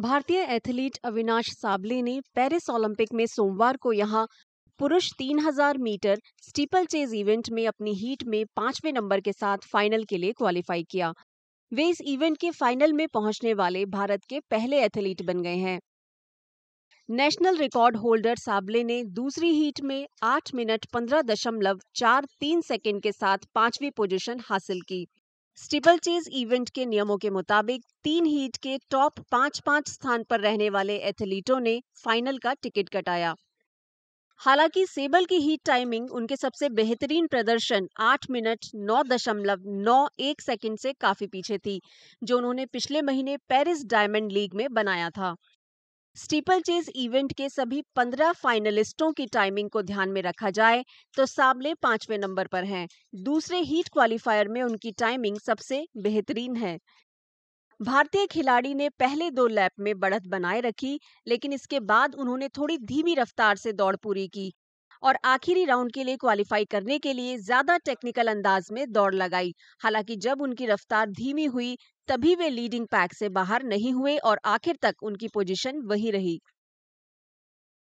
भारतीय एथलीट अविनाश साबले ने Paris Olympic में सोमवार को यहां पुरुष 3000 मीटर स्टीपल चेज इवेंट में अपनी हीट में पांचवें नंबर के साथ फाइनल के लिए क्वालिफाई किया वे इस इवेंट के फाइनल में पहुंचने वाले भारत के पहले एथलीट बन गए हैं नेशनल रिकॉर्ड होल्डर साबले ने दूसरी हीट में 8 मिनट 15.43 सेकंड के साथ पांचवी पोजीशन हासिल की स्टिपल चेज इवेंट के नियमों के मुताबिक तीन हीट के टॉप पांच पांच स्थान पर रहने वाले एथलीटों ने फाइनल का टिकट कटाया हालांकि सेबल की हीट टाइमिंग उनके सबसे बेहतरीन प्रदर्शन 8 मिनट 9.91 सेकंड से काफी पीछे थी जो उन्होंने पिछले महीने पेरिस डायमंड लीग में बनाया था स्टीपल चेज इवेंट के सभी पंद्रह फाइनलिस्टों की टाइमिंग को ध्यान में रखा जाए तो साबले पांचवें नंबर पर हैं दूसरे हीट क्वालिफायर में उनकी टाइमिंग सबसे बेहतरीन है भारतीय खिलाड़ी ने पहले दो लैप में बढ़त बनाए रखी लेकिन इसके बाद उन्होंने थोड़ी धीमी रफ्तार से दौड़ पूरी की और आखिरी राउंड के लिए क्वालिफाई करने के लिए ज्यादा टेक्निकल अंदाज में दौड़ लगाई हालांकि जब उनकी रफ्तार धीमी हुई तभी वे लीडिंग पैक से बाहर नहीं हुए और आखिर तक उनकी पोजीशन वही रही